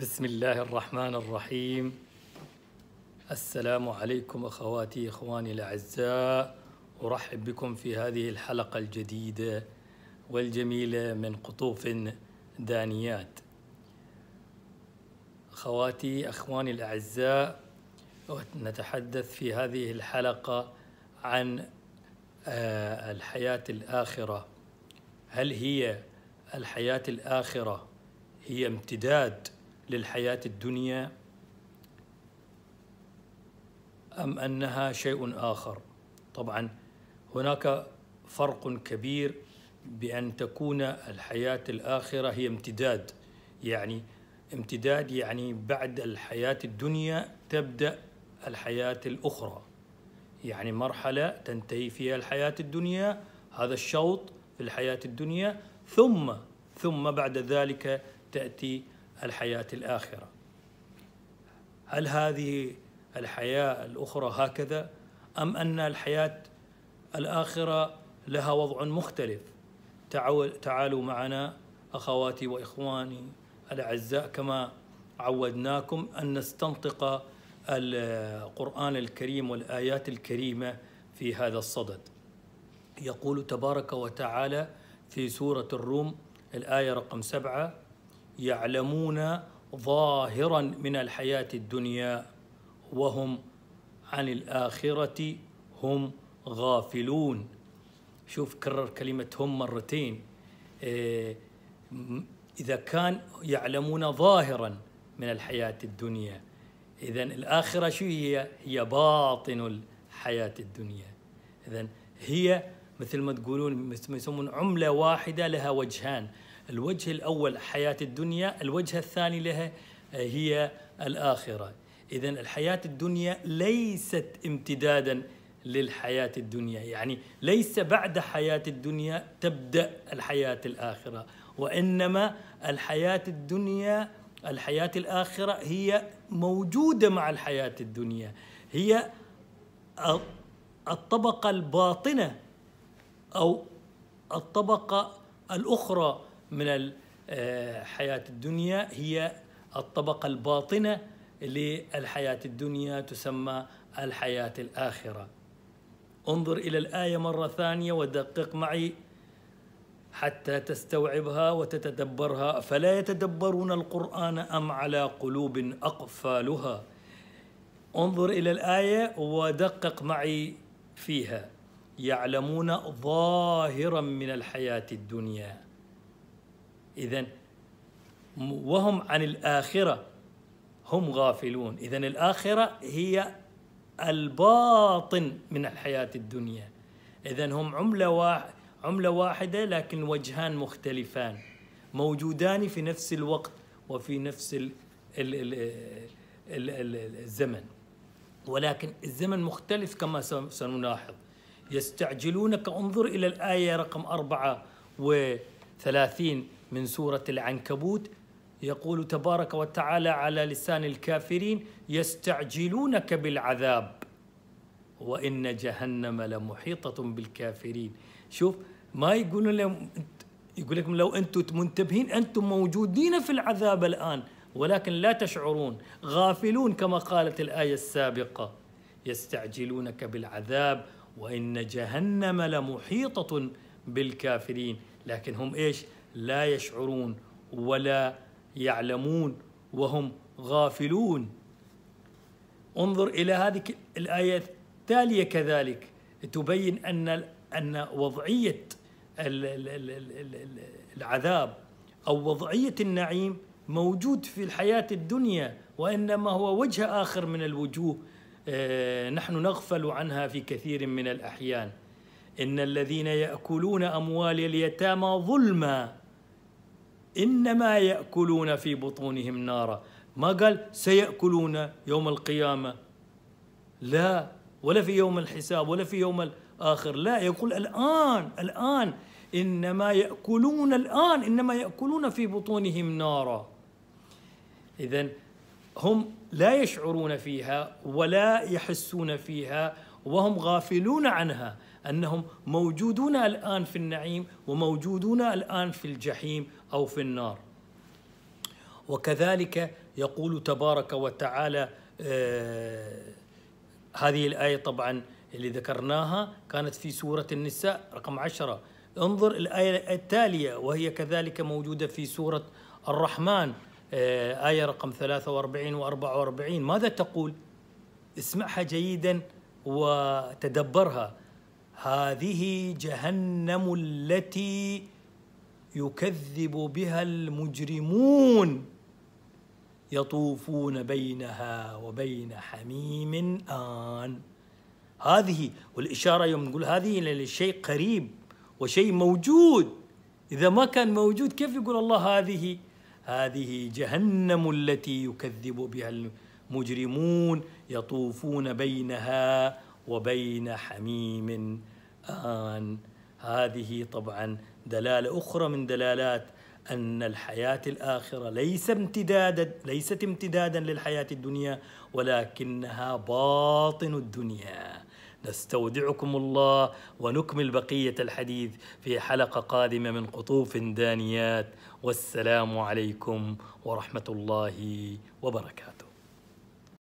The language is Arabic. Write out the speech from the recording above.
بسم الله الرحمن الرحيم السلام عليكم أخواتي إخواني الأعزاء أرحب بكم في هذه الحلقة الجديدة والجميلة من قطوف دانيات أخواتي إخواني الأعزاء نتحدث في هذه الحلقة عن آه، الحياة الآخرة هل هي الحياة الآخرة هي امتداد للحياة الدنيا أم أنها شيء آخر طبعا هناك فرق كبير بأن تكون الحياة الآخرة هي امتداد يعني امتداد يعني بعد الحياة الدنيا تبدأ الحياة الأخرى يعني مرحلة تنتهي فيها الحياة الدنيا هذا الشوط في الحياة الدنيا ثم ثم بعد ذلك تأتي الحياة الآخرة هل هذه الحياة الأخرى هكذا أم أن الحياة الآخرة لها وضع مختلف تعالوا معنا أخواتي وإخواني الأعزاء كما عودناكم أن نستنطق القرآن الكريم والآيات الكريمة في هذا الصدد يقول تبارك وتعالى في سورة الروم الآية رقم سبعة يعلمون ظاهرا من الحياة الدنيا وهم عن الآخرة هم غافلون شوف كرر كلمة هم مرتين إيه، إذا كان يعلمون ظاهرا من الحياة الدنيا إذا الآخرة شو هي؟ هي باطن الحياة الدنيا إذا هي مثل ما تقولون مثل ما يسمون عملة واحدة لها وجهان الوجه الأول حياة الدنيا الوجه الثاني لها آه، هي الآخرة إذا الحياة الدنيا ليست امتدادا للحياة الدنيا يعني ليس بعد حياة الدنيا تبدأ الحياة الآخرة وإنما الحياة الدنيا الحياة الآخرة هي موجودة مع الحياة الدنيا هي الطبقة الباطنة أو الطبقة الأخرى من الحياة آه، الدنيا هي الطبقة الباطنة للحياة الدنيا تسمى الحياة الآخرة انظر إلى الآية مرة ثانية ودقق معي حتى تستوعبها وتتدبرها فلا يتدبرون القرآن أم على قلوب أقفالها انظر إلى الآية ودقق معي فيها يعلمون ظاهرا من الحياة الدنيا إذا وهم عن الآخرة هم غافلون إذا الآخرة هي الباطن من الحياة الدنيا إذا هم عملة واحد عملة واحدة لكن وجهان مختلفان موجودان في نفس الوقت وفي نفس ال ال ال الزمن ولكن الزمن مختلف كما سنلاحظ يستعجلونك انظر إلى الآية رقم أربعة وثلاثين من سورة العنكبوت يقول تبارك وتعالى على لسان الكافرين يستعجلونك بالعذاب وإن جهنم لمحيطة بالكافرين شوف ما يقول لهم يقول لكم لو أنتم منتبهين أنتم موجودين في العذاب الآن ولكن لا تشعرون غافلون كما قالت الآية السابقة يستعجلونك بالعذاب وإن جهنم لمحيطة بالكافرين لكن هم إيش لا يشعرون ولا يعلمون وهم غافلون انظر إلى هذه الآية التالية كذلك تبين أن أن وضعية العذاب أو وضعية النعيم موجود في الحياة الدنيا وإنما هو وجه آخر من الوجوه آه، نحن نغفل عنها في كثير من الأحيان إن الذين يأكلون أموال اليتامى ظلما إنما يأكلون في بطونهم نارا ما قال سيأكلون يوم القيامة لا ولا في يوم الحساب ولا في يوم الآخر لا يقول الآن الآن إنما يأكلون الآن إنما يأكلون في بطونهم نارا إذا هم لا يشعرون فيها ولا يحسون فيها وهم غافلون عنها أنهم موجودون الآن في النعيم وموجودون الآن في الجحيم أو في النار وكذلك يقول تبارك وتعالى آه، هذه الآية طبعا اللي ذكرناها كانت في سورة النساء رقم عشرة انظر الآية التالية وهي كذلك موجودة في سورة الرحمن آه، آية رقم 43 و 44 ماذا تقول؟ اسمعها جيدا وتدبرها هذه جهنم التي يكذب بها المجرمون يطوفون بينها وبين حميم آن هذه والإشارة يوم نقول هذه للشيء قريب وشيء موجود إذا ما كان موجود كيف يقول الله هذه هذه جهنم التي يكذب بها المجرمون يطوفون بينها وبين حميم آن هذه طبعا دلالة أخرى من دلالات أن الحياة الآخرة ليس امتدادا ليست امتدادا للحياة الدنيا ولكنها باطن الدنيا نستودعكم الله ونكمل بقية الحديث في حلقة قادمة من قطوف دانيات والسلام عليكم ورحمة الله وبركاته